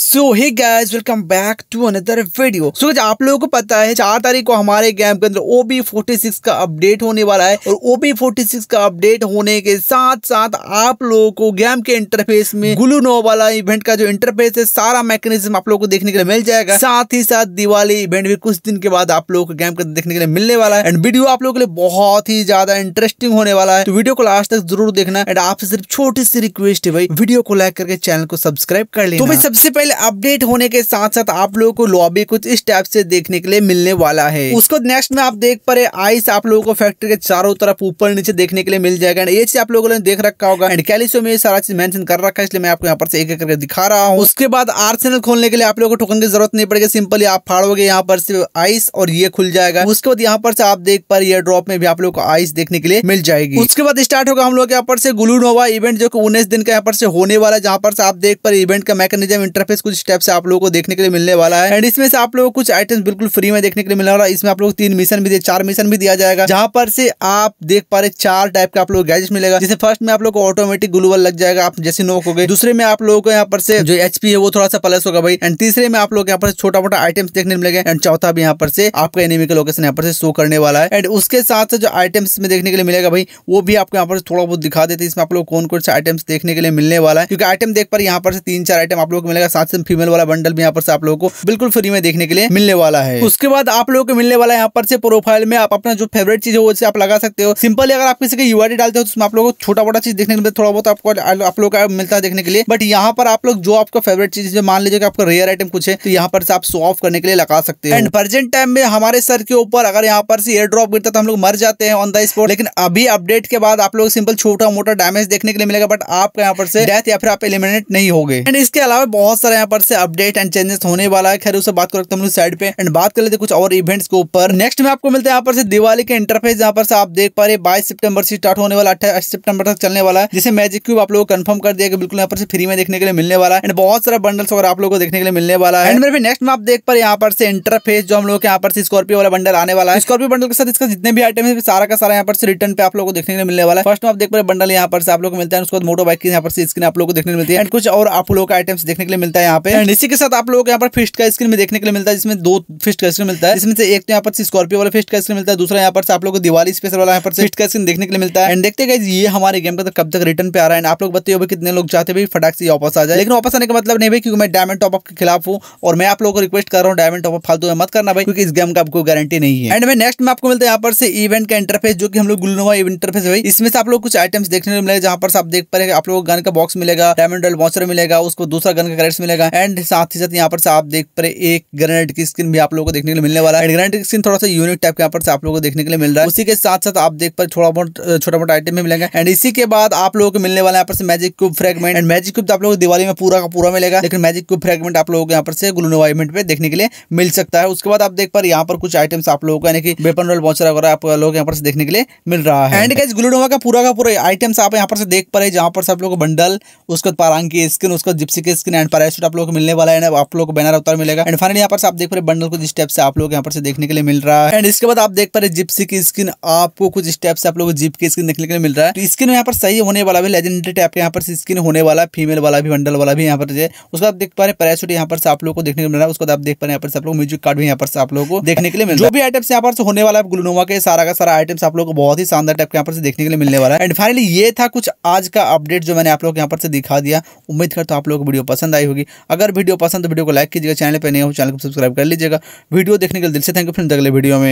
so hey guys welcome back to another video so आप लोगों को पता है चार तारीख को हमारे गेम के अंदर ओबी फोर्टी सिक्स का अपडेट होने वाला है और ओबी फोर्टी सिक्स का अपडेट होने के साथ साथ आप लोगों को गेम के इंटरफेस में गुलू नो वाला इवेंट का जो इंटरफेस है सारा मैकेनिज्म आप लोगों को देखने के लिए मिल जाएगा साथ ही साथ दिवाली इवेंट भी कुछ दिन के बाद आप लोगों को गेम के अंदर देखने के लिए मिलने वाला है एंड वीडियो आप लोगों के लिए बहुत ही ज्यादा इंटरेस्टिंग होने वाला है तो वीडियो को लास्ट तक जरूर देखना एंड आपसे सिर्फ छोटी सी रिक्वेस्ट है भाई वीडियो को लाइक करके चैनल को सब्सक्राइब कर लेना तो भाई सबसे पहले फाइल अपडेट होने के साथ साथ आप लोगों को लॉबी कुछ इस टाइप से देखने के लिए मिलने वाला है उसको नेक्स्ट में आप देख पा रहे आइस आप लोगों को फैक्ट्री के चारों तरफ ऊपर नीचे देखने के लिए मिल जाएगा एंड ये चीज आप लोगों ने देख रखा होगा एंड कैलिसो में सारा चीज मेंशन कर रखा है इसलिए मैं आपको यहाँ पर से एक एक करके दिखा रहा हूँ उसके बाद आर्सेनल खोलने के लिए आप लोगों को टोकन की जरूरत नहीं पड़ेगी सिंपली आप फाड़ोगे यहाँ पर से आइस और ये खुल जाएगा उसके बाद यहाँ पर से आप देख पा रहे ड्रॉप में भी आप लोग को आइस देखने के लिए मिल जाएगी उसके बाद स्टार्ट होगा हम लोग यहाँ पर से गुलू नोवा इवेंट जो कि उन्नीस दिन का यहाँ पर से होने वाला है जहाँ पर से आप देख पर इवेंट का मैकेनिज्म इंटरफेस पे कुछ स्टेप्स आप लोगों को देखने के लिए मिलने वाला है एंड इसमें से आप लोगों को कुछ आइटम्स बिल्कुल फ्री में देखने के लिए मिलने वाला है इसमें आप लोग तीन मिशन भी दिए चार मिशन भी दिया जाएगा जहां पर से आप देख पा रहे चार टाइप का आप लोग गैजेट मिलेगा जैसे फर्स्ट में आप लोग को ऑटोमेटिक ग्लूवल लग जाएगा आप जैसे नोक हो गए दूसरे में आप लोगों को यहाँ पर से जो एचपी है वो थोड़ा सा प्लस होगा भाई एंड तीसरे में आप लोग यहाँ पर छोटा मोटा आइटम्स देखने मिलेगा एंड चौथा भी यहाँ पर से आपका एनिमी का लोकेशन यहाँ पर से शो करने वाला है एंड उसके साथ जो आइटम्स में देखने के लिए मिलेगा भाई वो भी आपको यहाँ पर थोड़ा बहुत दिखा देते हैं इसमें आप लोग कौन कौन से आइटम्स देखने के लिए मिलने वाला है क्योंकि आइटम देख पर यहाँ पर से तीन चार आइटम आप लोग को मिलेगा साथ साथ फीमेल वाला बंडल भी यहाँ पर से आप लोगों को बिल्कुल फ्री में देखने के लिए मिलने वाला है उसके बाद आप लोगों को मिलने वाला है यहाँ पर से प्रोफाइल में आप अपना जो फेवरेट चीज है वो आप लगा सकते हो सिंपली अगर आप किसी के यूआईडी डालते हो तो उसमें आप लोगों को छोटा मोटा चीज देखने के लिए थोड़ा बहुत आपको आप लोग का मिलता है देखने के लिए बट यहाँ पर आप लोग जो आपका फेवरेट चीज है मान लीजिए आपका रेयर आइटम कुछ है तो यहाँ पर आप शो ऑफ करने के लिए लगा सकते हो एंड प्रेजेंट टाइम में हमारे सर के ऊपर अगर यहाँ पर से एयर ड्रॉप गिरता तो हम लोग मर जाते हैं ऑन द स्पॉट लेकिन अभी अपडेट के बाद आप लोग सिंपल छोटा मोटा डैमेज देखने के लिए मिलेगा बट आपका यहाँ पर से डेथ या फिर आप एलिमिनेट नहीं होगे एंड इसके अलावा बहुत सारे सारा यहाँ पर से अपडेट एंड चेंजेस होने वाला है खैर उसे बात कर तो हम लोग साइड पे एंड बात कर लेते कुछ और इवेंट्स के ऊपर नेक्स्ट में आपको मिलते हैं यहाँ पर से दिवाली के इंटरफेस यहाँ पर से आप देख पा रहे बाईस सितंबर से स्टार्ट होने वाला अट्ठाईस सितंबर तक चलने वाला है जिसे मैजिक क्यूब आप लोग को कंफर्म कर दिया बिल्कुल यहाँ पर से फ्री में देखने के लिए मिलने वाला है एंड बहुत सारा बंडल्स और आप लोग को देखने के लिए मिलने वाला है एंड मेरे नेक्स्ट में आप देख पा रहे यहाँ पर से इंटरफेस जो हम लोग यहाँ पर स्कॉर्पियो वाला बंडल आने वाला है स्कॉर्पियो बंडल के साथ इसका जितने भी आइटम है सारा का सारा यहाँ पर से रिटर्न पे आप लोग को देखने के लिए मिलने वाला है फर्स्ट में आप देख पा रहे बंडल यहाँ पर आप लोग को मिलता है उसके बाद मोटो बाइक की यहाँ पर स्क्रीन आप लोग को देखने मिलती है एंड कुछ और आप लोगों का आइटम्स देखने के लिए मिलता है मिलता है यहाँ पे एंड इसी के साथ आप लोगों को यहाँ पर फिस्ट का स्क्रीन में देखने के लिए मिलता है जिसमें दो फिस्ट का स्क्रीन मिलता है इसमें से एक तो यहाँ पर स्कॉर्पियो वाला फिस्ट का स्क्रीन मिलता है दूसरा यहाँ पर आप लोग को दिवाली स्पेशल वाला यहाँ पर फिस्ट का स्क्रीन देखने के लिए मिलता है एंड देखते गए ये हमारे गेम का तो कब तक रिटर्न पे आ रहा है आप लोग बताइए कितने लोग चाहते भी फटाक से वापस आ जाए लेकिन वापस आने का मतलब नहीं भाई क्योंकि मैं डायमंड टॉप अप के खिलाफ हूँ और मैं आप लोगों को रिक्वेस्ट कर रहा हूँ डायमंड टॉप अप फालतू मत करना भाई क्योंकि इस गेम का आपको गारंटी नहीं है एंड मैं नेक्स्ट में आपको मिलता है यहाँ पर से इवेंट का इंटरफेस जो कि हम लोग गुलनोवा इंटरफेस है इसमें से आप लोग कुछ आइटम्स देखने को मिले जहाँ पर आप देख पा रहे आप लोगों को गन का बॉक्स मिलेगा डायमंड मिलेगा उसको दूसरा गन का करेट्स मिलेगा एंड साथ ही साथ यहाँ पर आप देख पा रहे एक ग्रेनेड की स्किन भी आप लोगों को देखने के लिए मिलने वाला है ग्रेनेड की स्किन थोड़ा सा यूनिक टाइप के यहाँ पर आप लोगों को देखने के लिए मिल रहा है उसी के साथ साथ आप देख पर थोड़ा बहुत छोटा मोटा आइटम भी मिलेगा एंड इसी के बाद आप लोगों को मिलने वाला यहाँ पर magic cube fragment and magic cube तो आप लोग दिवाली में पूरा का पूरा मिलेगा लेकिन मैजिक क्यूब फ्रेगमेंट आप लोगों को यहाँ पर से ग्लू इवेंट पे देखने के लिए मिल सकता है उसके बाद आप देख पर यहाँ पर कुछ आइटम्स आप लोगों को यानी कि वेपन रोल बॉचर वगैरह आप लोग यहाँ पर से देखने के लिए मिल रहा है एंड कैसे ग्लूडोवा का पूरा का पूरा आइटम्स आप यहाँ पर से देख पा रहे जहाँ पर सब लोग बंडल उसके बाद पारांग की स्किन उसके जिप्सी की स्किन एंड पैरास शीट आप लोग को मिलने वाला है आप लोग को बैनर अवतार मिलेगा एंड फाइनली यहाँ पर आप देख पा रहे बंडल कुछ स्टेप से आप लोग यहाँ पर से देखने के लिए मिल रहा है एंड इसके बाद आप देख पा रहे जिप्सी की स्किन आपको कुछ स्टेप से आप लोग जिप की स्किन देखने के लिए मिल रहा है स्किन यहाँ पर सही होने वाला भी लेजेंडरी टाइप का यहाँ पर स्किन होने वाला फीमेल वाला भी बंडल वाला भी यहाँ पर उसके आप देख पा रहे पैरासूट यहाँ पर आप लोग को देखने को मिल रहा है उसके बाद आप देख पा रहे यहाँ पर आप लोग म्यूजिक कार्ड भी यहाँ पर आप लोग को देखने के लिए मिल रहा है जो भी आइटम्स यहाँ पर होने वाला है ग्लूनोवा के सारा का सारा आइटम्स आप लोग को बहुत ही शानदार टाइप के यहाँ पर देखने के लिए मिलने वाला है एंड फाइनली ये था कुछ आज का अपडेट जो मैंने आप लोग यहाँ पर से दिखा दिया उम्मीद कर तो आप लोग को वीडियो पसंद आई होगी अगर वीडियो पसंद तो वीडियो को लाइक कीजिएगा चैनल पर नहीं हो तो चैनल को सब्सक्राइब कर लीजिएगा वीडियो देखने के लिए दिल से थैंक यू फ्रेंड अगले वीडियो में